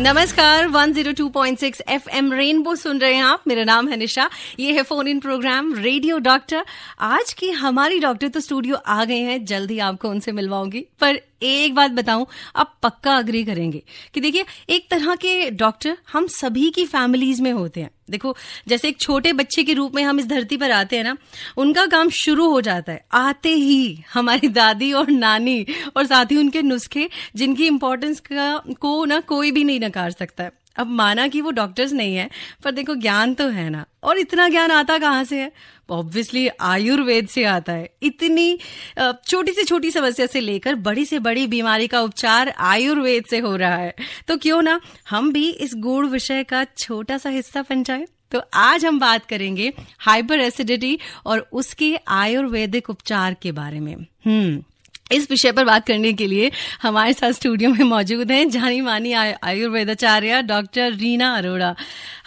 नमस्कार 102.6 M rainbow सुन रहे हैं आप मेरा नाम है निशा ये है phone in programme radio doctor आज की हमारी डॉक्टर तो स्टूडियो आ गए हैं जल्द ही आपको उनसे मिलवाऊंगी पर एक बात बताऊं आप पक्का अग्री करेंगे कि देखिए एक तरह के डॉक्टर हम सभी की फैमिलीज में होते हैं देखो जैसे एक छोटे बच्चे के रूप में हम इस धरती पर आते हैं ना उनका काम शुरू हो जाता है आते ही हमारी दादी और नानी और साथ ही उनके नुस्खे जिनकी इम्पोर्टेंस का को ना कोई भी नहीं नकार सकता है अब माना कि वो डॉक्टर्स नहीं है पर देखो ज्ञान तो है ना और इतना ज्ञान आता कहाँ से है ऑब्वियसली आयुर्वेद से आता है इतनी छोटी से छोटी समस्या से लेकर बड़ी से बड़ी बीमारी का उपचार आयुर्वेद से हो रहा है तो क्यों ना हम भी इस गुड़ विषय का छोटा सा हिस्सा बन जाए तो आज हम बात करेंगे हाइपर एसिडिटी और उसके आयुर्वेदिक उपचार के बारे में हम्म इस विषय पर बात करने के लिए हमारे साथ स्टूडियो में मौजूद हैं जानी मानी आयुर्वेदाचार्य doctor Reena Arora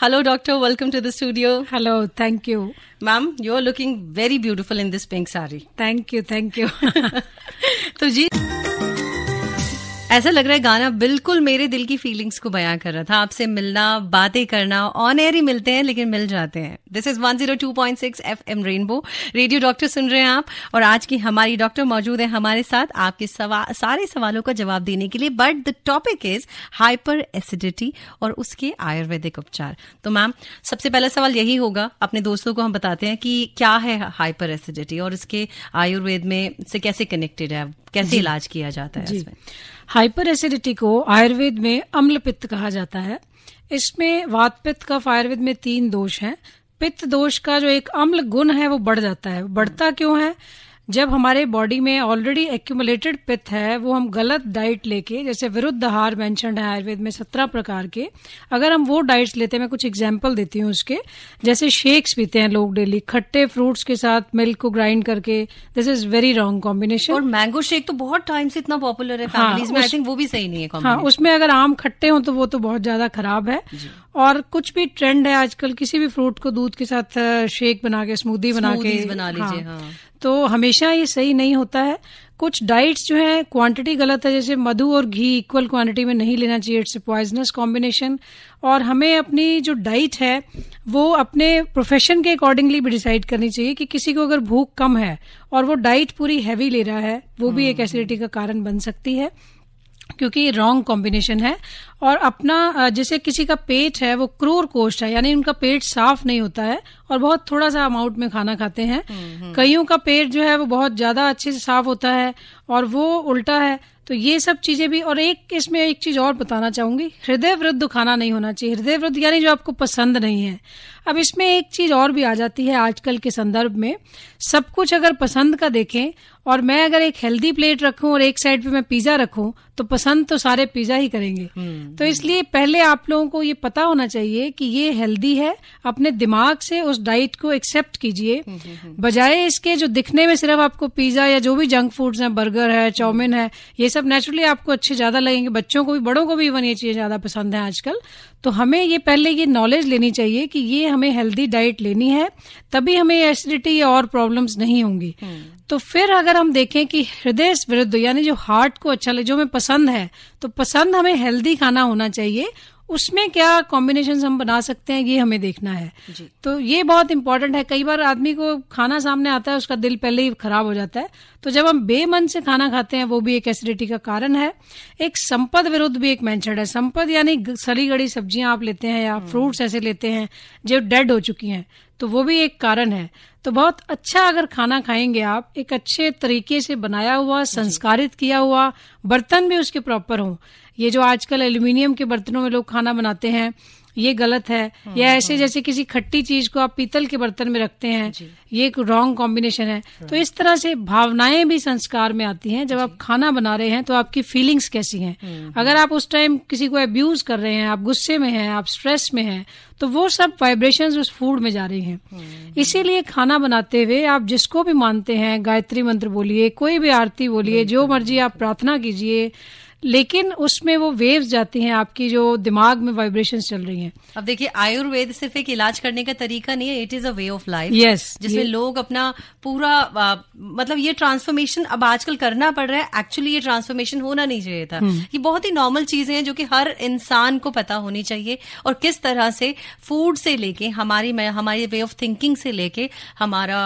hello doctor welcome to the studio hello thank you ma'am you are looking very beautiful in this pink sari thank you thank you तो जी ऐसा लग रहा है गाना बिल्कुल मेरे दिल की फीलिंग्स को बयां कर रहा था आपसे मिलना बातें करना ऑन एयर ही मिलते हैं लेकिन मिल जाते हैं this is 102.6 FM Rainbow radio doctor सुन रहे हैं आप और आज की हमारी डॉक्टर मौजूद है हमारे साथ आपके सवा, सारे सवालों का जवाब देने के लिए but the topic is hyperacidity और उसके आयुर्वेदिक उपचार तो मैम सबसे पहला सवाल यही होगा अपने दोस्तों को हम बताते हैं कि क्या है हाइपर एसिडिटी और इसके आयुर्वेद में से कैसे कनेक्टेड है कैसे इलाज किया जाता है इसमें हाइपर एसिडिटी को आयुर्वेद में अम्ल पित्त कहा जाता है इसमें वात पित्त का आयुर्वेद में तीन दोष हैं पित्त दोष का जो एक अम्ल गुण है वो बढ़ जाता है बढ़ता क्यों है जब हमारे बॉडी में ऑलरेडी एक्यूमुलेटेड पित्त है वो हम गलत डाइट लेके जैसे विरुद्ध आहार मेंशन है आयुर्वेद में सत्रह प्रकार के अगर हम वो डाइट्स लेते हैं मैं कुछ एग्जाम्पल देती हूँ उसके जैसे शेक्स पीते हैं लोग डेली खट्टे फ्रूट्स के साथ मिल्क को ग्राइंड करके this is very wrong combination और मैंगो शेक तो बहुत टाइम से इतना पॉपुलर है हाँ, में आई थिंक वो भी सही नहीं है हाँ उसमें अगर आम खट्टे हों तो वो तो बहुत ज्यादा खराब है और कुछ भी ट्रेंड है आजकल किसी भी फ्रूट को दूध के साथ शेक बना के स्मूदी बना के बना लीजिए हाँ। हाँ। तो हमेशा ये सही नहीं होता है कुछ डाइट्स जो हैं क्वांटिटी गलत है जैसे मधु और घी इक्वल क्वांटिटी में नहीं लेना चाहिए इट्स पॉइजनस कॉम्बिनेशन और हमें अपनी जो डाइट है वो अपने प्रोफेशन के अकॉर्डिंगली भी डिसाइड करनी चाहिए कि किसी को अगर भूख कम है और वो डाइट पूरी हैवी ले रहा है वो भी एक एसिडिटी हम्म। का कारण बन सकती है क्योंकि रॉन्ग कॉम्बिनेशन है और अपना जैसे किसी का पेट है वो क्रूर कोष्ठ है यानी उनका पेट साफ नहीं होता है और बहुत थोड़ा सा अमाउंट में खाना खाते हैं कईयों का पेट जो है वो बहुत ज्यादा अच्छे से साफ होता है और वो उल्टा है तो ये सब चीजें भी और एक इसमें एक चीज और बताना चाहूंगी हृदय वृद्ध खाना नहीं होना चाहिए हृदय वृद्ध यानी जो आपको पसंद नहीं है अब इसमें एक चीज और भी आ जाती है आजकल के संदर्भ में सब कुछ अगर पसंद का देखें और मैं अगर एक हेल्दी प्लेट रखूं और एक साइड पे मैं पिज्जा रखूं तो पसंद तो सारे पिज्जा ही करेंगे हम्म। तो इसलिए पहले आप लोगों को ये पता होना चाहिए कि ये हेल्दी है अपने दिमाग से उस डाइट को एक्सेप्ट कीजिए हम्म, हम्म, बजाय इसके जो दिखने में सिर्फ आपको पिज्जा या जो भी जंक फूड्स हैं बर्गर है चाउमिन है ये सब नेचुरली आपको अच्छे ज्यादा लगेंगे बच्चों को भी बड़ों को भी इवन ये चीजें ज्यादा पसंद है आजकल तो हमें ये पहले ये नॉलेज लेनी चाहिए कि ये हमें हेल्दी डाइट लेनी है तभी हमें एसिडिटी या और प्रॉब्लम्स नहीं होंगी हम्म। तो फिर अगर हम देखें कि हृदय विरुद्ध यानी जो हार्ट को अच्छा लगे जो हमें पसंद है तो पसंद हमें हेल्दी खाना होना चाहिए उसमें क्या कॉम्बिनेशन हम बना सकते हैं ये हमें देखना है जी. तो ये बहुत इंपॉर्टेंट है कई बार आदमी को खाना सामने आता है उसका दिल पहले ही खराब हो जाता है तो जब हम बेमन से खाना खाते हैं वो भी एक एसिडिटी का कारण है एक संपद विरुद्ध भी एक मैंशन है संपद यानी सड़ी गड़ी सब्जियां आप लेते हैं या फ्रूट्स हम्म। ऐसे लेते हैं जो डेड हो चुकी हैं तो वो भी एक कारण है तो बहुत अच्छा अगर खाना खाएंगे आप एक अच्छे तरीके से बनाया हुआ संस्कारित किया हुआ बर्तन भी उसके प्रॉपर हों ये जो आजकल एल्यूमिनियम के बर्तनों में लोग खाना बनाते हैं ये गलत है हाँ, या ऐसे हाँ। जैसे किसी खट्टी चीज को आप पीतल के बर्तन में रखते हैं ये एक रॉन्ग कॉम्बिनेशन है हाँ। तो इस तरह से भावनाएं भी संस्कार में आती हैं जब आप खाना बना रहे हैं तो आपकी फीलिंग्स कैसी हैं हम्म, हम्म। अगर आप उस टाइम किसी को अब्यूज कर रहे हैं आप गुस्से में हैं आप स्ट्रेस में हैं तो वो सब वाइब्रेशन उस फूड में जा रही है हम्म, इसीलिए खाना बनाते हुए आप जिसको भी मानते हैं गायत्री मंत्र बोलिए कोई भी आरती बोलिए जो मर्जी आप प्रार्थना कीजिए लेकिन उसमें वो वेव्स जाती हैं आपकी जो दिमाग में वाइब्रेशन चल रही हैं अब देखिए आयुर्वेद सिर्फ एक इलाज करने का तरीका नहीं है it is a way of life yes जिसमें लोग अपना पूरा आ, मतलब ये ट्रांसफॉर्मेशन अब आजकल करना पड़ रहा है एक्चुअली ये ट्रांसफॉर्मेशन होना नहीं चाहिए था हम्म। ये बहुत ही नॉर्मल चीजें हैं जो कि हर इंसान को पता होनी चाहिए और किस तरह से फूड से लेके हमारी हमारी वे ऑफ थिंकिंग से लेके हमारा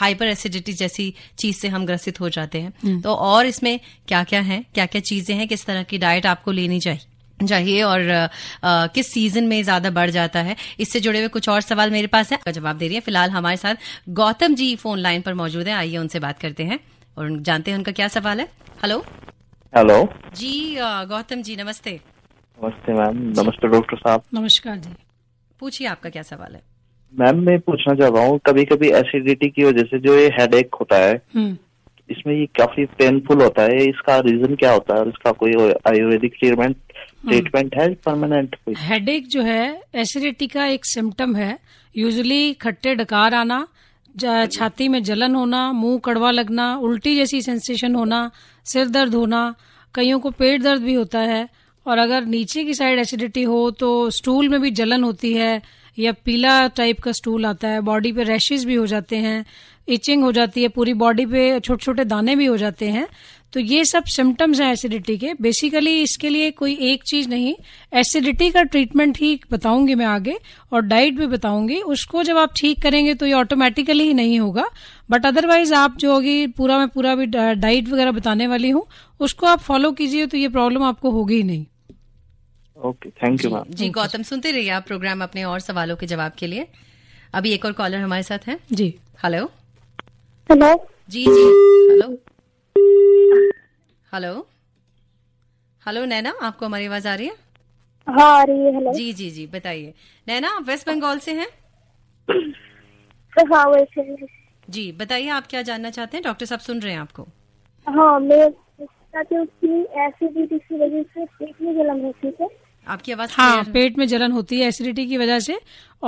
हाइपर एसिडिटी जैसी चीज से हम ग्रसित हो जाते हैं हम्म। तो और इसमें क्या क्या है क्या क्या चीजें हैं किस तरह की डाइट आपको लेनी चाहिए चाहिए और आ, आ, किस सीजन में ज्यादा बढ़ जाता है इससे जुड़े हुए कुछ और सवाल मेरे पास है जवाब दे रही है फिलहाल हमारे साथ गौतम जी फोन लाइन पर मौजूद है आइए उनसे बात करते हैं और जानते हैं उनका क्या सवाल है हेलो हेलो जी गौतम जी नमस्ते नमस्ते मैम नमस्ते डॉक्टर साहब नमस्कार जी पूछिए आपका क्या सवाल है मैम मैं पूछना चाह रहा हूँ कभी कभी एसिडिटी की वजह से जो ये हेडेक होता है हम्म। इसमें ये काफी पेनफुल होता है इसका रीजन क्या होता है और इसका कोई आयुर्वेदिक ट्रीटमेंट हम्म। ट्रीटमेंट है परमानेंट हेड एक जो है एसिडिटी का एक सिम्टम है यूजली खट्टे डकार आना छाती में जलन होना मुंह कड़वा लगना उल्टी जैसी सेंसेशन होना सिर दर्द होना कईयों को पेट दर्द भी होता है और अगर नीचे की साइड एसिडिटी हो तो स्टूल में भी जलन होती है या पीला टाइप का स्टूल आता है बॉडी पे रैशेज भी हो जाते हैं इचिंग हो जाती है पूरी बॉडी पे छोटे छोटे दाने भी हो जाते हैं तो ये सब सिम्टम्स हैं एसिडिटी के बेसिकली इसके लिए कोई एक चीज नहीं एसिडिटी का ट्रीटमेंट ही बताऊंगी मैं आगे और डाइट भी बताऊंगी उसको जब आप ठीक करेंगे तो ये ऑटोमेटिकली ही नहीं होगा बट अदरवाइज आप जो होगी पूरा मैं पूरा भी डाइट वगैरह बताने वाली हूँ उसको आप फॉलो कीजिए तो ये प्रॉब्लम आपको होगी ही नहीं ओके थैंक यू जी गौतम सुनते रहिए आप प्रोग्राम अपने और सवालों के जवाब के लिए अभी एक और कॉलर हमारे साथ है जी हेलो हेलो जी जी हेलो हेलो हेलो नैना आपको हमारी आवाज आ रही है हाँ आ रही है हेलो जी जी जी बताइए नैना आप वेस्ट बंगाल से हैं हाँ वैसे जी बताइए आप क्या जानना चाहते हैं डॉक्टर साहब सुन रहे हैं आपको हाँ मैं एसिडिटी की वजह से पेट में जलन होती है आपकी आवाज हाँ पेट में जलन होती है एसिडिटी की वजह से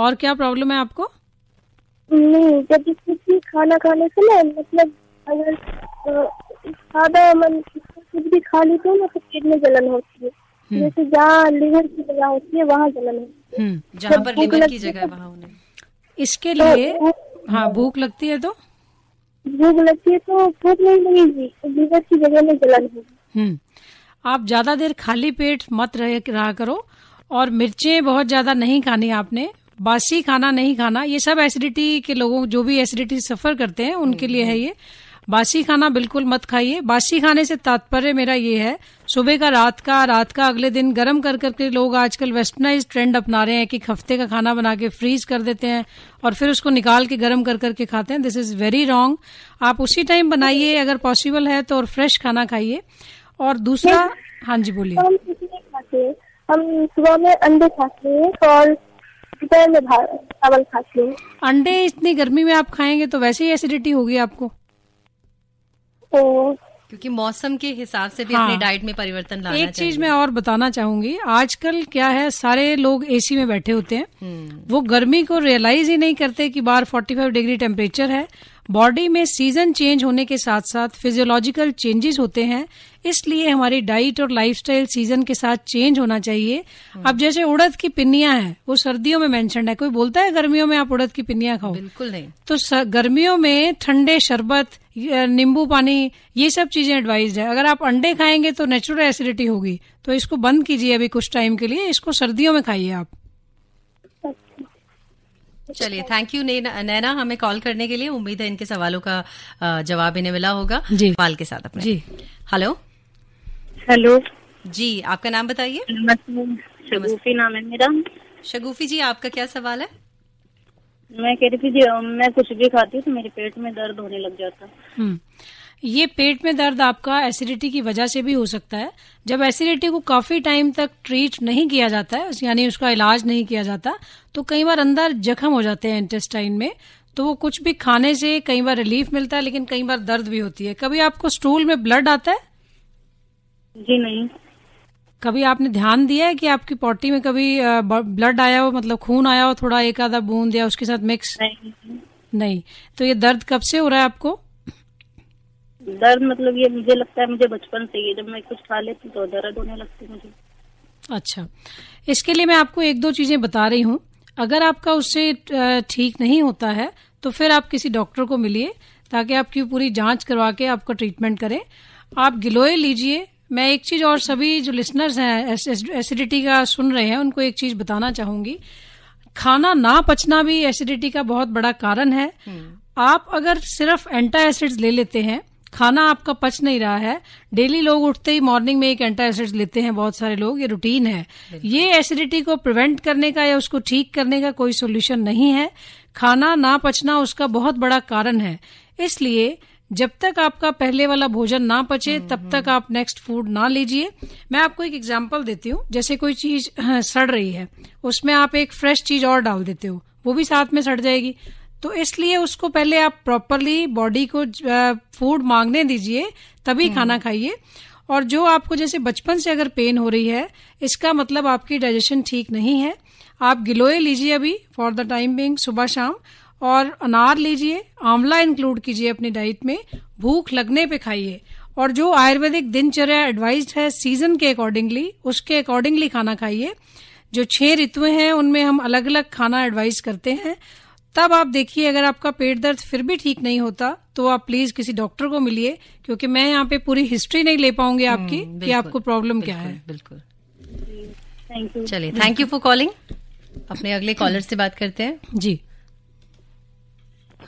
और क्या प्रॉब्लम है आपको नहीं जब किसी खाना खाने से ना मतलब अगर मन कुछ भी खा लेते हैं ना तो पेट में जलन होती है हम्म। जैसे जहाँ की जगह होती है वहाँ जलन होती है हम्म, जहाँ पर की जगह तो इसके लिए तो हाँ भूख लगती है तो भूख लगती है तो भूख नहीं लगेगी तो लीवर की जगह में जलन होगी हम्म, आप ज्यादा देर खाली पेट मत रह रहा करो और मिर्चें बहुत ज्यादा नहीं खानी आपने बासी खाना नहीं खाना ये सब एसिडिटी के लोगों जो भी एसिडिटी सफर करते हैं उनके लिए है ये बासी खाना बिल्कुल मत खाइए बासी खाने से तात्पर्य मेरा ये है सुबह का रात का रात का अगले दिन गर्म कर करके लोग आजकल वेस्टर्नाइज ट्रेंड अपना रहे हैं कि हफ्ते का खाना बना के फ्रीज कर देते हैं और फिर उसको निकाल के गर्म कर करके खाते हैं दिस इज वेरी रॉन्ग आप उसी टाइम बनाइए अगर पॉसिबल है तो और फ्रेश खाना खाइए और दूसरा हाँ जी बोलिए हम सुबह में अंडे खाते हैं और चावल खाती हूँ अंडे इतनी गर्मी में आप खाएंगे तो वैसे ही एसिडिटी होगी आपको तो क्योंकि मौसम के हिसाब से भी हाँ, अपनी डाइट में परिवर्तन लाना एक चीज मैं और बताना चाहूंगी आजकल क्या है सारे लोग एसी में बैठे होते हैं हम्म। वो गर्मी को रियलाइज ही नहीं करते कि बाहर 45 डिग्री टेम्परेचर है बॉडी में सीजन चेंज होने के साथ साथ फिजियोलॉजिकल चेंजेस होते हैं इसलिए हमारी डाइट और लाइफस्टाइल सीजन के साथ चेंज होना चाहिए अब जैसे उड़द की पिन्निया है वो सर्दियों में मेंशन है कोई बोलता है गर्मियों में आप उड़द की पिन्निया खाओ बिल्कुल नहीं तो गर्मियों में ठंडे शरबत नींबू पानी ये सब चीजें एडवाइज है अगर आप अंडे खाएंगे तो नेचुरल एसिडिटी होगी तो इसको बंद कीजिए अभी कुछ टाइम के लिए इसको सर्दियों में खाइए आप चलिए थैंक यू नैना हमें कॉल करने के लिए उम्मीद है इनके सवालों का जवाब इन्हें मिला होगा जी के साथ अपने जी हेलो हेलो जी आपका नाम बताइए शगुफी नाम है मेरा शगुफी जी आपका क्या सवाल है मैं कह रही थी जी मैं कुछ भी खाती हूँ तो मेरे पेट में दर्द होने लग जाता है हम्म। ये पेट में दर्द आपका एसिडिटी की वजह से भी हो सकता है जब एसिडिटी को काफी टाइम तक ट्रीट नहीं किया जाता है यानी उसका इलाज नहीं किया जाता तो कई बार अंदर जख्म हो जाते हैं इंटेस्टाइन में तो वो कुछ भी खाने से कई बार रिलीफ मिलता है लेकिन कई बार दर्द भी होती है कभी आपको स्टूल में ब्लड आता है जी नहीं कभी आपने ध्यान दिया है कि आपकी पॉटी में कभी ब्लड आया हो मतलब खून आया हो थोड़ा एक आधा बूंद या उसके साथ मिक्स नहीं नहीं तो ये दर्द कब से हो रहा है आपको दर्द मतलब ये मुझे लगता है मुझे बचपन से ही जब मैं कुछ खा लेती तो दर्द होने लगती मुझे अच्छा इसके लिए मैं आपको एक दो चीजें बता रही हूँ अगर आपका उससे ठीक नहीं होता है तो फिर आप किसी डॉक्टर को मिलिए ताकि आपकी पूरी जांच करवा के आपका ट्रीटमेंट करें आप गिलोय लीजिए मैं एक चीज और सभी जो लिसनर्स हैं एसिडिटी का सुन रहे हैं उनको एक चीज बताना चाहूंगी खाना ना पचना भी एसिडिटी का बहुत बड़ा कारण है हम्म। आप अगर सिर्फ एंटा एसिड्स ले लेते हैं खाना आपका पच नहीं रहा है डेली लोग उठते ही मॉर्निंग में एक एंटा एसिड्स लेते हैं बहुत सारे लोग ये रूटीन है ये एसिडिटी को प्रिवेंट करने का या उसको ठीक करने का कोई सोल्यूशन नहीं है खाना ना पचना उसका बहुत बड़ा कारण है इसलिए जब तक आपका पहले वाला भोजन ना पचे हम्म, तब हम्म। तक आप नेक्स्ट फूड ना लीजिए मैं आपको एक एग्जाम्पल देती हूँ जैसे कोई चीज हाँ, सड़ रही है उसमें आप एक फ्रेश चीज और डाल देते हो वो भी साथ में सड़ जाएगी तो इसलिए उसको पहले आप प्रॉपरली बॉडी को फूड मांगने दीजिए तभी हम्म। खाना खाइए और जो आपको जैसे बचपन से अगर पेन हो रही है इसका मतलब आपकी डाइजेशन ठीक नहीं है आप गिलोय लीजिए अभी फॉर द टाइम बिंग सुबह शाम और अनार लीजिए आंवला इंक्लूड कीजिए अपनी डाइट में भूख लगने पे खाइए और जो आयुर्वेदिक दिनचर्या एडवाइज है सीजन के अकॉर्डिंगली उसके अकॉर्डिंगली खाना खाइए जो छह ऋतु हैं उनमें हम अलग अलग खाना एडवाइज करते हैं तब आप देखिए अगर आपका पेट दर्द फिर भी ठीक नहीं होता तो आप प्लीज किसी डॉक्टर को मिलिए क्योंकि मैं यहाँ पे पूरी हिस्ट्री नहीं ले पाऊंगी हम्म, आपकी कि आपको प्रॉब्लम क्या है बिल्कुल चलिए थैंक यू फॉर कॉलिंग अपने अगले कॉलर से बात करते हैं जी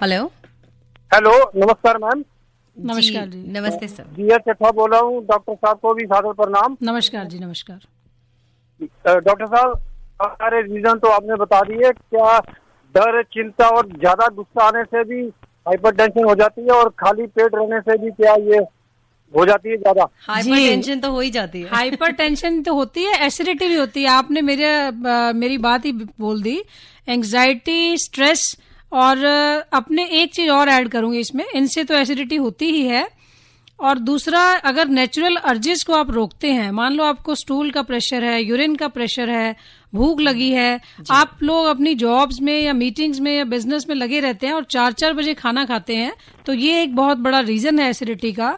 हेलो हेलो नमस्कार मैम नमस्कार जी नमस्ते सर जी एस चट्ठा बोल रहा हूँ डॉक्टर साहब को भी सादर प्रणाम नमस्कार जी नमस्कार डॉक्टर साहब सारे रीजन तो आपने बता दिए क्या डर चिंता और ज्यादा गुस्सा आने से भी हाइपर हो जाती है और खाली पेट रहने से भी क्या ये हो जाती है ज्यादा टेंशन तो हो ही जाती है हाइपर टेंशन तो होती है एसिडिटी भी होती है आपने मेरे आ, मेरी बात ही बोल दी एंजाइटी स्ट्रेस और अपने एक चीज और ऐड करूंगी इसमें इनसे तो एसिडिटी होती ही है और दूसरा अगर नेचुरल अर्जिज को आप रोकते हैं मान लो आपको स्टूल का प्रेशर है यूरिन का प्रेशर है भूख लगी है आप लोग अपनी जॉब्स में या मीटिंग्स में या बिजनेस में लगे रहते हैं और चार चार बजे खाना खाते हैं तो ये एक बहुत बड़ा रीजन है एसिडिटी का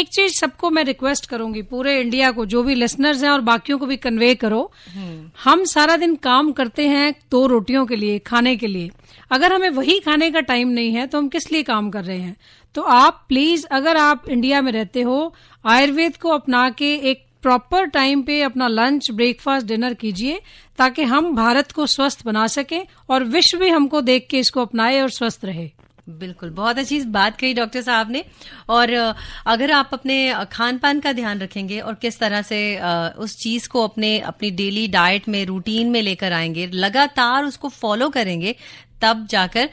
एक चीज सबको मैं रिक्वेस्ट करूंगी पूरे इंडिया को जो भी लिसनर्स हैं और बाकियों को भी कन्वे करो हम्म। हम सारा दिन काम करते हैं दो तो रोटियों के लिए खाने के लिए अगर हमें वही खाने का टाइम नहीं है तो हम किस लिए काम कर रहे हैं तो आप प्लीज अगर आप इंडिया में रहते हो आयुर्वेद को अपना के एक प्रॉपर टाइम पे अपना लंच ब्रेकफास्ट डिनर कीजिए ताकि हम भारत को स्वस्थ बना सकें और विश्व भी हमको देख के इसको अपनाए और स्वस्थ रहे बिल्कुल बहुत अच्छी बात कही डॉक्टर साहब ने और अगर आप अपने खान पान का ध्यान रखेंगे और किस तरह से उस चीज़ को अपने अपनी डेली डाइट में रूटीन में लेकर आएंगे लगातार उसको फॉलो करेंगे तब जाकर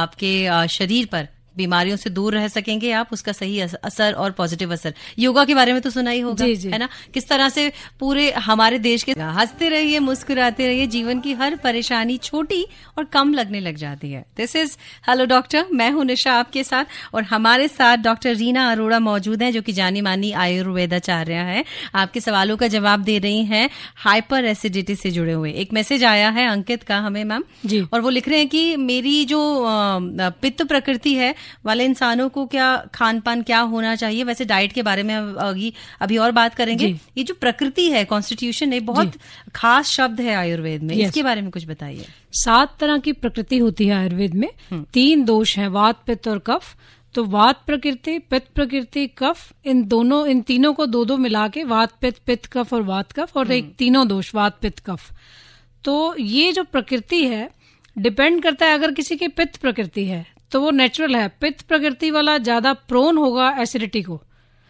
आपके शरीर पर बीमारियों से दूर रह सकेंगे आप उसका सही असर और पॉजिटिव असर योगा के बारे में तो सुना ही होगा जी जी। है ना किस तरह से पूरे हमारे देश के हंसते रहिए मुस्कुराते रहिए जीवन की हर परेशानी छोटी और कम लगने लग जाती है दिस इज हेलो डॉक्टर मैं हूं निशा आपके साथ और हमारे साथ डॉक्टर रीना अरोड़ा मौजूद है जो की जानी मानी आयुर्वेदाचार्य हैं आपके सवालों का जवाब दे रही है हाइपर एसिडिटी से जुड़े हुए एक मैसेज आया है अंकित का हमें मैम और वो लिख रहे हैं कि मेरी जो पित्त प्रकृति है वाले इंसानों को क्या खान पान क्या होना चाहिए वैसे डाइट के बारे में अभी अभी और बात करेंगे ये जो प्रकृति है कॉन्स्टिट्यूशन है बहुत खास शब्द है आयुर्वेद में इसके बारे में कुछ बताइए सात तरह की प्रकृति होती है आयुर्वेद में हम्म। तीन दोष है वात पित्त और कफ तो वात प्रकृति पित्त प्रकृति कफ इन दोनों इन तीनों को दो दो मिला के वात पित्त पित्त कफ और वात कफ और एक हम्म। तीनों दोष वात पित्त कफ तो ये जो प्रकृति है डिपेंड करता है अगर किसी की पित्त प्रकृति है तो वो नेचुरल है पित्त प्रकृति वाला ज्यादा प्रोन होगा एसिडिटी को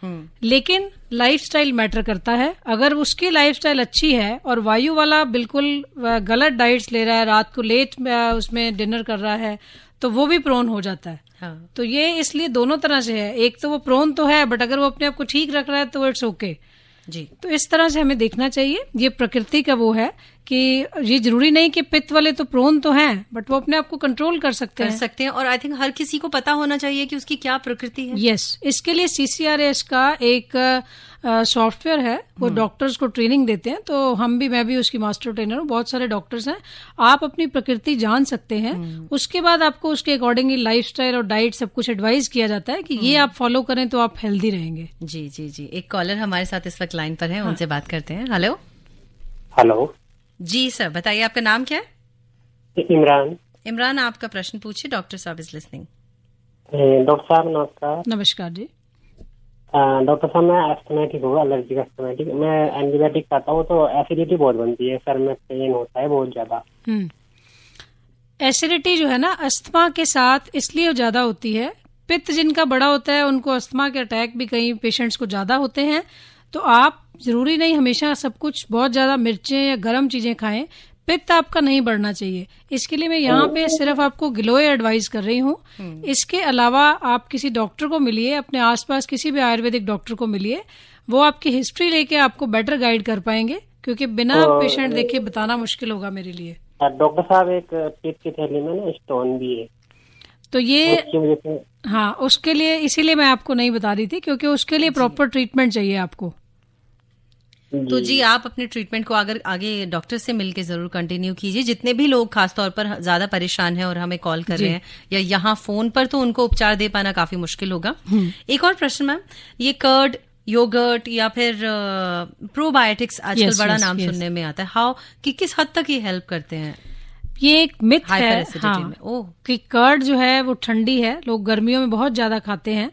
हम्म। लेकिन लाइफस्टाइल मैटर करता है अगर उसकी लाइफस्टाइल अच्छी है और वायु वाला बिल्कुल गलत डाइट्स ले रहा है रात को लेट उसमें डिनर कर रहा है तो वो भी प्रोन हो जाता है हाँ। तो ये इसलिए दोनों तरह से है एक तो वो प्रोन तो है बट अगर वो अपने आप को ठीक रख रहा है तो इट्स ओके okay. जी तो इस तरह से हमें देखना चाहिए ये प्रकृति का वो है कि ये जरूरी नहीं कि पित्त वाले तो प्रोन तो हैं बट वो अपने आप को कंट्रोल कर सकते कर हैं सकते हैं और आई थिंक हर किसी को पता होना चाहिए कि उसकी क्या प्रकृति है यस yes, इसके लिए सीसीआरएस का एक सॉफ्टवेयर है वो डॉक्टर्स हम्म। को ट्रेनिंग देते हैं तो हम भी मैं भी उसकी मास्टर ट्रेनर हूँ बहुत सारे डॉक्टर्स हैं आप अपनी प्रकृति जान सकते हैं हम्म। उसके बाद आपको उसके अकॉर्डिंगली लाइफ और डाइट सब कुछ एडवाइस किया जाता है कि ये हम्म। आप फॉलो करें तो आप हेल्दी रहेंगे जी जी जी एक कॉलर हमारे साथ इस वक्त लाइन पर है हाँ। उनसे बात करते हैं हेलो हेलो जी सर बताइए आपका नाम क्या है इमरान इमरान आपका प्रश्न पूछिए डॉक्टर साहब इज लिसनिंग डॉक्टर साहब नमस्कार नमस्कार जी हाँ, डॉक्टर साहब मैं एस्थमेटिक हूँ एलर्जिक एस्थमेटिक मैं एंटीबायोटिक खाता हूँ तो एसिडिटी बहुत बनती है सर में पेन होता है बहुत ज्यादा एसिडिटी हम्म। जो है ना अस्थमा के साथ इसलिए ज्यादा होती है पित्त जिनका बड़ा होता है उनको अस्थमा के अटैक भी कई पेशेंट्स को ज्यादा होते हैं तो आप जरूरी नहीं हमेशा सब कुछ बहुत ज्यादा मिर्चें या गर्म चीजें खाएं पित्त आपका नहीं बढ़ना चाहिए इसके लिए मैं यहाँ पे सिर्फ आपको गिलोय एडवाइस कर रही हूँ हम्म। इसके अलावा आप किसी डॉक्टर को मिलिए अपने आसपास किसी भी आयुर्वेदिक डॉक्टर को मिलिए वो आपकी हिस्ट्री लेके आपको बेटर गाइड कर पाएंगे क्योंकि बिना पेशेंट देखे बताना मुश्किल होगा मेरे लिए डॉक्टर हाँ, साहब एक पेट की थैली में ना स्टोन भी है तो ये हाँ उसके लिए इसीलिए मैं आपको नहीं बता रही थी क्योंकि उसके लिए प्रॉपर ट्रीटमेंट चाहिए आपको तो जी आप अपने ट्रीटमेंट को अगर आगे डॉक्टर से मिलके जरूर कंटिन्यू कीजिए जितने भी लोग खासतौर पर ज्यादा परेशान हैं और हमें कॉल कर रहे हैं या यहाँ फोन पर तो उनको उपचार दे पाना काफी मुश्किल होगा हम्म। एक और प्रश्न मैम ये कर्ड योगर्ट या फिर प्रोबायोटिक्स आजकल yes, बड़ा yes, नाम yes. सुनने में आता है हाउ कि किस हद तक ये हेल्प करते हैं ये एक मिथ है हाँ, कि कर्ड जो है वो ठंडी है लोग गर्मियों में बहुत ज्यादा खाते हैं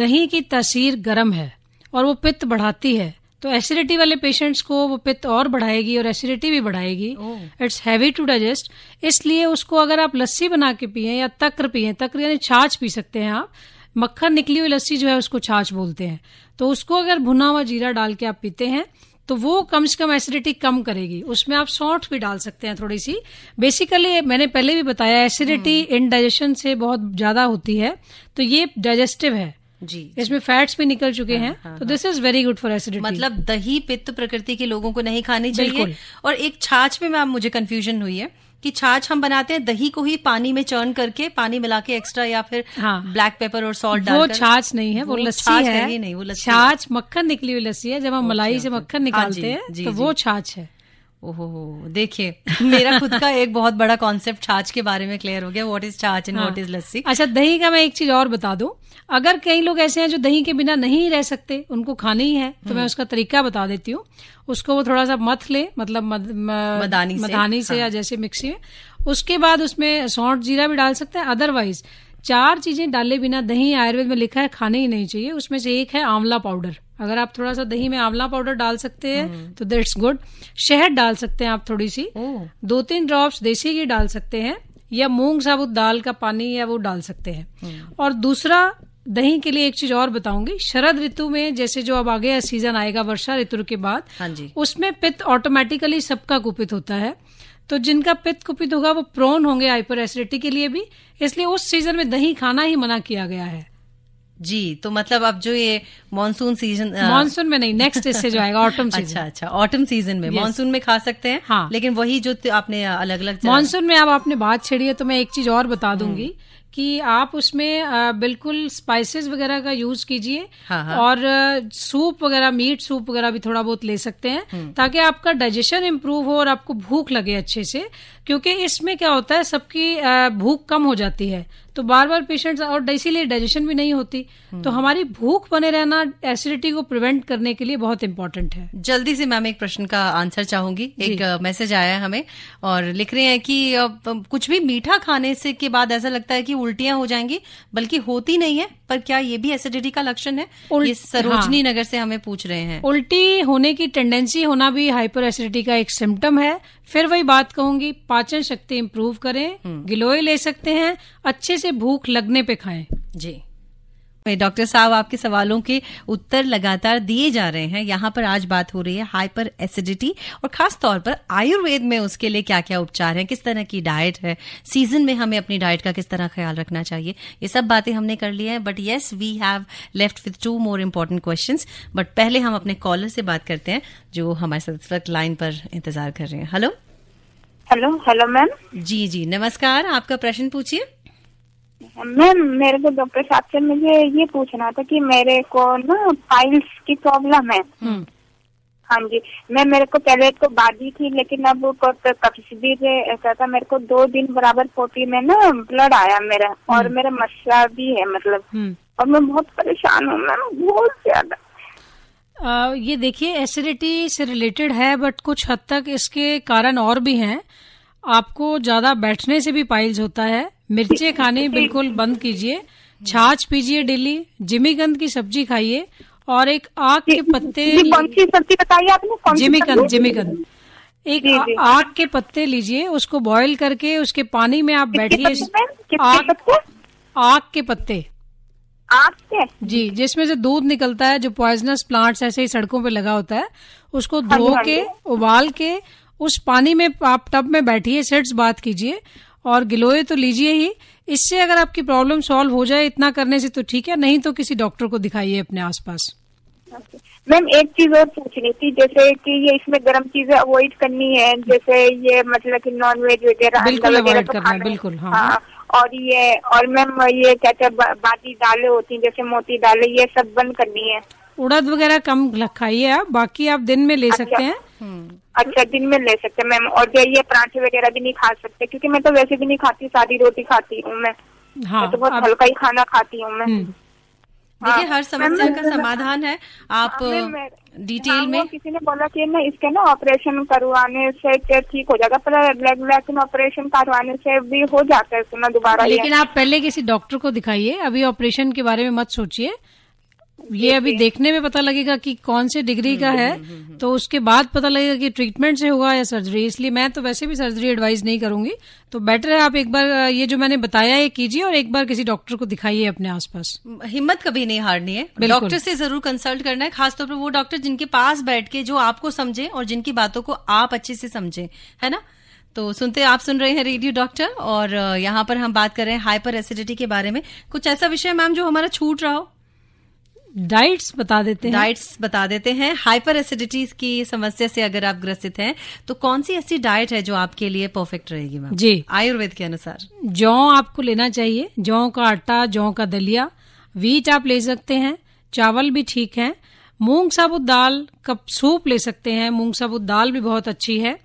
दही की तस्वीर गर्म है और वो पित्त बढ़ाती है तो एसिडिटी वाले पेशेंट्स को वो पित्त और बढ़ाएगी और एसिडिटी भी बढ़ाएगी इट्स हैवी टू डाइजेस्ट इसलिए उसको अगर आप लस्सी बना के पिए या तक्र पिए तक्र यानी छाछ पी सकते हैं आप मक्खन निकली हुई लस्सी जो है उसको छाछ बोलते हैं तो उसको अगर भुना हुआ जीरा डाल के आप पीते हैं तो वो कम से कम एसिडिटी कम करेगी उसमें आप सौठ भी डाल सकते हैं थोड़ी सी बेसिकली मैंने पहले भी बताया एसिडिटी इनडाइजेशन hmm. से बहुत ज्यादा होती है तो ये डाइजेस्टिव है जी इसमें फैट्स भी निकल चुके हाँ, हैं हाँ, तो this is very good for acidity मतलब दही पित्त प्रकृति के लोगों को नहीं खानी चाहिए और एक छाछ में मैम मुझे कंफ्यूजन हुई है कि छाछ हम बनाते हैं दही को ही पानी में चर्न करके पानी मिला के एक्स्ट्रा या फिर हाँ, ब्लैक पेपर और सॉल्ट वो छाछ नहीं है वो, वो लस्सी है नहीं वो छाछ मक्खन निकली हुई लस्सी है जब हम मलाई से मक्खन हाँ निकालते हैं तो वो छाछ है ओहो देखिए मेरा खुद का एक बहुत बड़ा कॉन्सेप्ट छाछ के बारे में क्लियर हो गया what is chaach and what is lassi अच्छा दही का मैं एक चीज और बता दूं अगर कई लोग ऐसे हैं जो दही के बिना नहीं रह सकते उनको खाने ही है तो मैं हम्म। उसका तरीका बता देती हूँ उसको वो थोड़ा सा मथ ले मतलब मद, म, मदानी से, मदानी से हाँ। या जैसे मिक्सी में उसके बाद उसमें सौंठ जीरा भी डाल सकते हैं अदरवाइज चार चीजें डाले बिना दही आयुर्वेद में लिखा है खाने ही नहीं चाहिए उसमें से एक है आंवला पाउडर अगर आप थोड़ा सा दही में आंवला पाउडर डाल सकते हैं तो दैट्स गुड शहद डाल सकते हैं आप थोड़ी सी दो तीन ड्रॉप्स देसी घी डाल सकते हैं या मूंग साबुत दाल का पानी या वो डाल सकते हैं हम्म। और दूसरा दही के लिए एक चीज और बताऊंगी शरद ऋतु में जैसे जो अब आगे सीजन आएगा वर्षा ऋतु के बाद हाँ जी। उसमें पित्त ऑटोमेटिकली सबका कुपित होता है तो जिनका पित्त कुपित होगा वो प्रोन होंगे हाइपर एसिडिटी के लिए भी इसलिए उस सीजन में दही खाना ही मना किया गया है जी तो मतलब अब जो ये मानसून सीजन मानसून में नहीं नेक्स्ट इससे जो आएगा ऑटम सीजन अच्छा अच्छा ऑटम सीजन में मानसून में खा सकते हैं हाँ लेकिन वही जो आपने अलग अलग मानसून में अब आप आपने बात छेड़ी है तो मैं एक चीज और बता हम्म। दूंगी कि आप उसमें uh, बिल्कुल स्पाइसेस वगैरह का यूज कीजिए हाँ हाँ। और सूप uh, वगैरह मीट सूप वगैरह भी थोड़ा बहुत ले सकते हैं हम्म। ताकि आपका डाइजेशन इम्प्रूव हो और आपको भूख लगे अच्छे से क्योंकि इसमें क्या होता है सबकी uh, भूख कम हो जाती है तो बार बार पेशेंट्स और इसीलिए डाइजेशन भी नहीं होती हम्म। तो हमारी भूख बने रहना एसिडिटी को प्रिवेंट करने के लिए बहुत इंपॉर्टेंट है जल्दी से मैम एक प्रश्न का आंसर चाहूंगी एक मैसेज आया है हमें और लिख रहे हैं कि कुछ भी मीठा खाने से के बाद ऐसा लगता है कि उल्टियां हो जाएंगी बल्कि होती नहीं है पर क्या ये भी एसिडिटी का लक्षण है ये सरोजनी हाँ। नगर से हमें पूछ रहे हैं उल्टी होने की टेंडेंसी होना भी हाइपर एसिडिटी का एक सिम्टम है फिर वही बात कहूंगी पाचन शक्ति इम्प्रूव करें हम्म। गिलोय ले सकते हैं अच्छे से भूख लगने पे खाएं जी डॉक्टर साहब आपके सवालों के उत्तर लगातार दिए जा रहे हैं यहाँ पर आज बात हो रही है हाइपर एसिडिटी और खास तौर पर आयुर्वेद में उसके लिए क्या क्या उपचार है किस तरह की डाइट है सीजन में हमें अपनी डाइट का किस तरह ख्याल रखना चाहिए ये सब बातें हमने कर ली है but yes we have left with two more important question but पहले हम अपने कॉलर से बात करते हैं जो हमारे साथ वक्त लाइन पर इंतजार कर रहे हैं हेलो हेलो हेलो मैम जी जी नमस्कार आपका प्रश्न पूछिए मैम मेरे को तो डॉक्टर साहब से मुझे ये पूछना था कि मेरे को ना फाइल्स की प्रॉब्लम है हम्म। हाँ जी मैं मेरे को पहले तो बाधी थी लेकिन अब काफी ऐसा था मेरे को दो दिन बराबर पोटी में ना ब्लड आया मेरा और हम्म। मेरा मसला भी है मतलब हम्म। और मैं बहुत परेशान हूँ मैम बहुत ज्यादा आ, ये देखिए एसिडिटी से रिलेटेड है बट कुछ हद तक इसके कारण और भी हैं आपको ज्यादा बैठने से भी पाइल्स होता है मिर्चे खाने बिल्कुल बंद कीजिए छाछ पीजिए डेली जिमीकंद की सब्जी खाइए और एक आग के पत्ते कौन सी सब्जी बताइए आपने जिमीकंद जिमीकंद एक आग के पत्ते लीजिए उसको बॉईल करके उसके पानी में आप बैठिए आग आग के पत्ते आग के जी जिसमें से दूध निकलता है जो पॉइजनस प्लांट्स ऐसे ही सड़कों पे लगा होता है उसको हाँ हाँ धो के उबाल के उस पानी में आप टब में बैठिए सेट्स बात कीजिए और गिलोय तो लीजिए ही इससे अगर आपकी प्रॉब्लम सॉल्व हो जाए इतना करने से तो ठीक है नहीं तो किसी डॉक्टर को दिखाइए अपने आसपास मैम एक चीज और पूछनी थी जैसे कि ये इसमें गर्म चीजें अवॉइड करनी है जैसे ये मतलब कि नॉन वेज वगैरह बिल्कुल अवॉइड तो करना है बिल्कुल हाँ, हाँ।, हाँ, और ये और मैम ये क्या क्या बाकी दालें होती हैं जैसे मोती दालें ये सब बंद करनी है उड़द वगैरह कम खाइए आप बाकी आप दिन में ले अच्छा, सकते हैं हम्म। अच्छा दिन में ले सकते हैं मैम और जो ये पराठे वगैरह भी नहीं खा सकते क्योंकि मैं तो वैसे भी नहीं खाती सादी रोटी खाती हूँ मैं हाँ मैं तो बहुत हल्का ही खाना खाती हूँ मैं हम्म। हाँ। देखिए हर समस्या का समाधान है आप हाँ, डिटेल हाँ, में किसी ने बोला कि ना इसके ना ऑपरेशन करवाने से ठीक हो जाएगा पर लेकिन ऑपरेशन करवाने से भी हो जाता है सुना दोबारा लेकिन आप पहले किसी डॉक्टर को दिखाइए अभी ऑपरेशन के बारे में मत सोचिए ये अभी देखने में पता लगेगा कि कौन से डिग्री का है हम्म, हम्म, हम्म, तो उसके बाद पता लगेगा कि ट्रीटमेंट से होगा या सर्जरी इसलिए मैं तो वैसे भी सर्जरी एडवाइस नहीं करूंगी तो बेटर है आप एक बार ये जो मैंने बताया ये कीजिए और एक बार किसी डॉक्टर को दिखाइए अपने आसपास हिम्मत कभी नहीं हारनी है डॉक्टर से जरूर कंसल्ट करना है खासतौर पर वो डॉक्टर जिनके पास बैठ के जो आपको समझे और जिनकी बातों को आप अच्छे से समझे है ना तो सुनते आप सुन रहे हैं रेडियो डॉक्टर और यहाँ पर हम बात कर रहे हैं हाइपर एसिडिटी के बारे में कुछ ऐसा विषय मैम जो हमारा छूट रहा हो डाइट्स बता देते हैं डाइट्स बता देते हैं हाइपर एसिडिटी की समस्या से अगर आप ग्रसित हैं तो कौन सी ऐसी डाइट है जो आपके लिए परफेक्ट रहेगी मैम जी आयुर्वेद के अनुसार जौ आपको लेना चाहिए जौ का आटा जौ का दलिया वीट आप ले सकते हैं चावल भी ठीक है मूंग साबुत दाल कप सूप ले सकते हैं मूंग साबुत दाल भी बहुत अच्छी है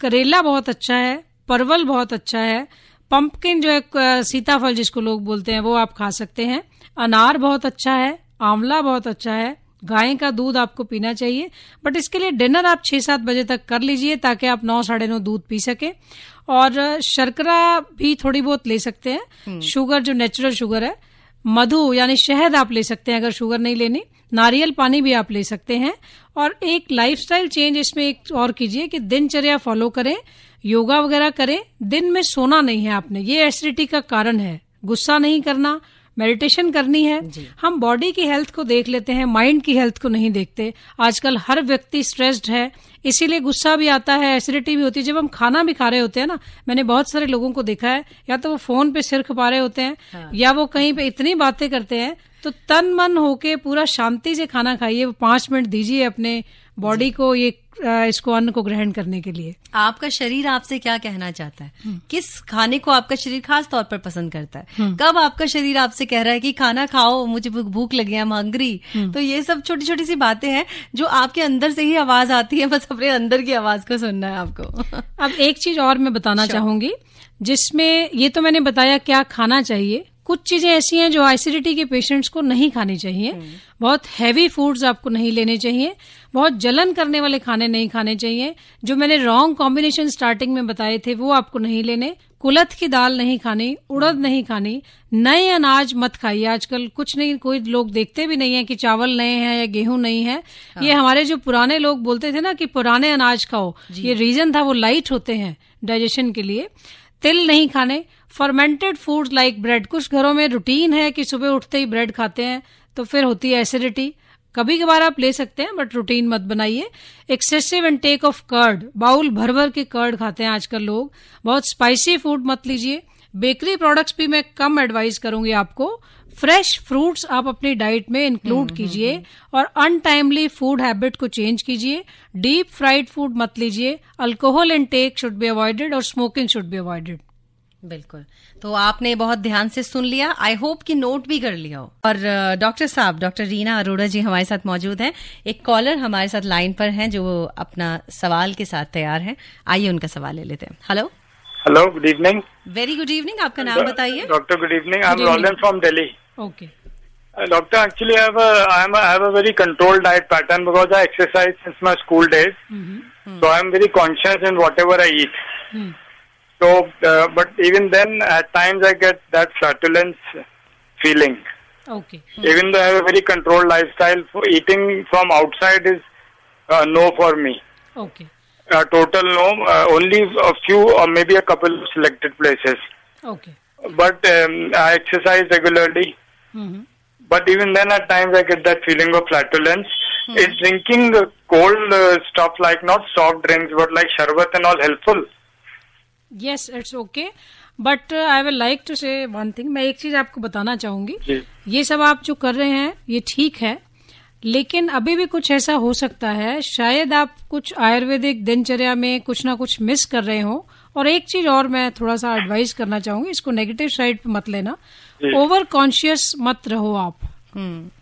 करेला बहुत अच्छा है परवल बहुत अच्छा है पंपकिन जो है सीताफल जिसको लोग बोलते हैं वो आप खा सकते हैं अनार बहुत अच्छा है आंवला बहुत अच्छा है गाय का दूध आपको पीना चाहिए बट इसके लिए डिनर आप छह सात बजे तक कर लीजिए ताकि आप नौ साढ़े नौ दूध पी सके और शर्करा भी थोड़ी बहुत ले सकते हैं हम्म। शुगर जो नेचुरल शुगर है मधु यानी शहद आप ले सकते हैं अगर शुगर नहीं लेनी नारियल पानी भी आप ले सकते हैं और एक लाइफस्टाइल चेंज इसमें एक और कीजिए कि दिनचर्या फॉलो करें योगा वगैरह करें दिन में सोना नहीं है आपने ये एसिडिटी का कारण है गुस्सा नहीं करना मेडिटेशन करनी है हम बॉडी की हेल्थ को देख लेते हैं माइंड की हेल्थ को नहीं देखते आजकल हर व्यक्ति स्ट्रेस्ड है इसीलिए गुस्सा भी आता है एसिडिटी भी होती है जब हम खाना भी खा रहे होते हैं ना मैंने बहुत सारे लोगों को देखा है या तो वो फोन पे सिर खपा रहे होते हैं हाँ। या वो कहीं पे इतनी बातें करते हैं तो तन मन होके पूरा शांति से खाना खाइए पांच मिनट दीजिए अपने बॉडी को ये इसको अन्न को ग्रहण करने के लिए आपका शरीर आपसे क्या कहना चाहता है हम्म। किस खाने को आपका शरीर खास तौर पर पसंद करता है हम्म। कब आपका शरीर आपसे कह रहा है कि खाना खाओ मुझे भूख लगी है हंग्री हम्म। तो ये सब छोटी छोटी सी बातें हैं जो आपके अंदर से ही आवाज आती है बस अपने अंदर की आवाज को सुनना है आपको अब एक चीज और मैं बताना चाहूंगी जिसमें ये तो मैंने बताया क्या खाना चाहिए कुछ चीजें ऐसी हैं जो एसिडिटी के पेशेंट्स को नहीं खानी चाहिए बहुत हैवी फूड्स आपको नहीं लेने चाहिए बहुत जलन करने वाले खाने नहीं खाने चाहिए जो मैंने रॉन्ग कॉम्बिनेशन स्टार्टिंग में बताए थे वो आपको नहीं लेने कुलथ की दाल नहीं खानी उड़द नहीं खानी नए अनाज मत खाइए आजकल कुछ नहीं कोई लोग देखते भी नहीं है कि चावल नए हैं या गेहूं नहीं है हाँ। ये हमारे जो पुराने लोग बोलते थे ना कि पुराने अनाज खाओ ये रीजन था वो लाइट होते हैं डाइजेशन के लिए तिल नहीं खाने फर्मेंटेड फूड लाइक ब्रेड कुछ घरों में रूटीन है कि सुबह उठते ही ब्रेड खाते हैं तो फिर होती है एसिडिटी कभी कभार आप ले सकते हैं बट रूटीन मत बनाइए excessive and take off curd bowl भर भर के कर्ड खाते हैं आजकल लोग बहुत स्पाइसी फूड मत लीजिए बेकरी प्रोडक्ट्स भी मैं कम एडवाइस करूंगी आपको फ्रेश फ्रूट्स आप अपनी डाइट में इंक्लूड हम्म, कीजिए हम्म, हम्म। और अनटाइमली फूड हैबिट को चेंज कीजिए डीप फ्राइड फूड मत लीजिए alcohol intake should be avoided और स्मोकिंग शुड बी अवॉइडेड बिल्कुल तो आपने बहुत ध्यान से सुन लिया आई होप कि नोट भी कर लिया हो और डॉक्टर साहब डॉक्टर रीना अरोड़ा जी हमारे साथ मौजूद हैं एक कॉलर हमारे साथ लाइन पर हैं जो अपना सवाल के साथ तैयार हैं आइए उनका सवाल ले लेते हैं hello hello good evening very good evening आपका नाम बताइए doctor good evening I am from Delhi okay doctor actually I have a very controlled diet pattern because I exercise since my school days so I am very conscious in whatever I eat So, uh, but even then, at times I get that flatulence feeling. Okay. Hmm. Even though I have a very controlled lifestyle, for eating from outside is uh, no for me. Okay. Uh, total no, uh, only a few or maybe a couple of selected places. Okay. But um, I exercise regularly. Mm-hmm. But even then, at times I get that feeling of flatulence. Mm-hmm. Is drinking cold uh, stuff like not soft drinks but like sherbet and all helpful? Yes it's okay but I will like to say one thing मैं एक चीज आपको बताना चाहूंगी ये सब आप जो कर रहे हैं ये ठीक है लेकिन अभी भी कुछ ऐसा हो सकता है शायद आप कुछ आयुर्वेदिक दिनचर्या में कुछ ना कुछ मिस कर रहे हो और एक चीज और मैं थोड़ा सा एडवाइस करना चाहूंगी इसको नेगेटिव साइड पे मत लेना ओवर कॉन्शियस मत रहो आप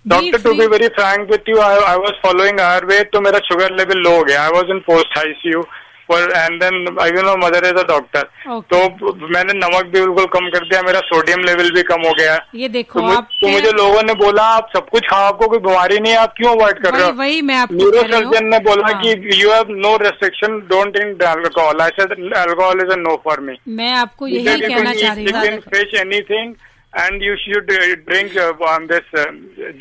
doctor to be very frank with you I was following Ayurveda तो मेरा शुगर लेवल लो हो गया I was in post ICU for and then I you know mother is a doctor तो मैंने नमक भी बिल्कुल कम कर दिया मेरा सोडियम लेवल भी कम हो गया ये देखो तो आप तो मुझे लोगों ने बोला आप सब कुछ खाओ आपको कोई बीमारी नहीं है आप क्यों अवॉइड कर रहे हो वही मैं आपको न्यूरो सर्जन ने बोला हाँ। कि you have no restriction don't drink alcohol I said alcohol is a no for me मैं आपको यही कहना चाह रही हूं fish anything and you should drink uh, on this uh,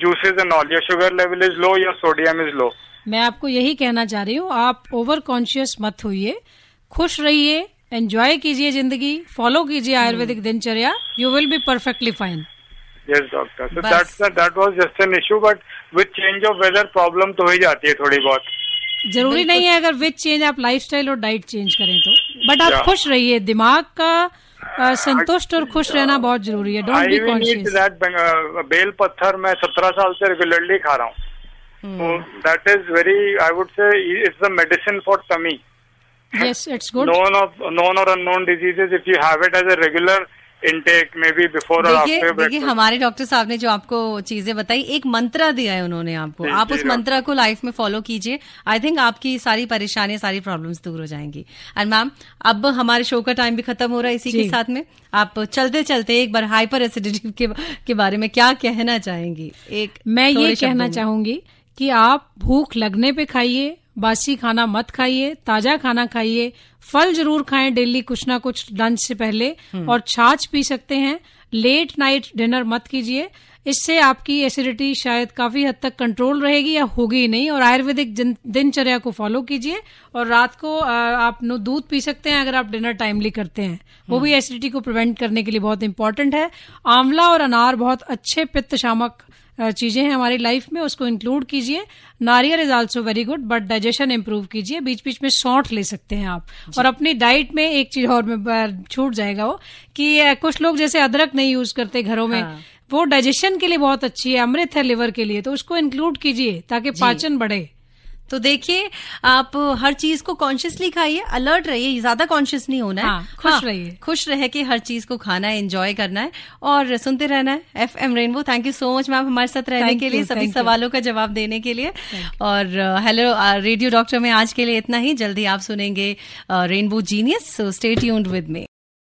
juices and all your sugar level is low your sodium is low मैं आपको यही कहना चाह रही हूँ आप ओवर कॉन्शियस मत होइए खुश रहिए एंजॉय कीजिए जिंदगी फॉलो कीजिए आयुर्वेदिक hmm. दिनचर्या you will be perfectly fine yes doctor so तो हो ही जाती है थोड़ी बहुत जरूरी नहीं है अगर विद चेंज आप लाइफस्टाइल और डाइट चेंज करें तो बट आप खुश रहिए दिमाग का संतुष्ट और खुश रहना बहुत जरूरी है डोंट बी कॉन्शियस बेल पत्थर मैं सत्रह साल से रेगुलरली खा रहा हूँ So that is very, I would say, it's the medicine for tummy. Yes, it's good. known of known or unknown diseases, if you have it as a regular देखिए हमारे डॉक्टर साहब ने जो आपको चीजें बताई एक मंत्रा दिया है उन्होंने आपको आप उस मंत्रा को लाइफ में फॉलो कीजिए आई थिंक आपकी सारी परेशानियां सारी प्रॉब्लम्स दूर हो जाएंगी एंड मैम अब हमारे शो का टाइम भी खत्म हो रहा है इसी के साथ में आप चलते चलते एक बार हाइपर एसिडिटी के, के बारे में क्या कहना चाहेंगी एक मैं ये कहना चाहूंगी कि आप भूख लगने पे खाइए बासी खाना मत खाइए ताजा खाना खाइए फल जरूर खाएं डेली कुछ ना कुछ लंच से पहले हम्म। और छाछ पी सकते हैं लेट नाइट डिनर मत कीजिए इससे आपकी एसिडिटी शायद काफी हद तक कंट्रोल रहेगी या होगी ही नहीं और आयुर्वेदिक दिनचर्या को फॉलो कीजिए और रात को आप दूध पी सकते हैं अगर आप डिनर टाइमली करते हैं वो भी एसिडिटी हम्म। को प्रिवेंट करने के लिए बहुत इंपॉर्टेंट है आंवला और अनार बहुत अच्छे पित्त शामक चीज़ें हैं हमारी लाइफ में उसको इंक्लूड कीजिए nariyal is also very good but digestion improve कीजिए बीच बीच में सौंठ ले सकते हैं आप और अपनी डाइट में एक चीज़ और में छूट जाएगा वो कि कुछ लोग जैसे अदरक नहीं यूज करते घरों में हाँ। वो डाइजेशन के लिए बहुत अच्छी है अमृत है लिवर के लिए तो उसको इंक्लूड कीजिए ताकि पाचन बढ़े तो देखिए आप हर चीज को कॉन्शियसली खाइए अलर्ट रहिए ज्यादा कॉन्शियस नहीं होना है हाँ, खुश हाँ, रहिए खुश रह के हर चीज को खाना है एंजॉय करना है और सुनते रहना है F M Rainbow thank you so much ma'am हमारे साथ रहने के लिए सभी सवालों का जवाब देने के लिए और हेलो रेडियो डॉक्टर में आज के लिए इतना ही जल्दी आप सुनेंगे रेनबो जीनियस स्टेट यून विद मी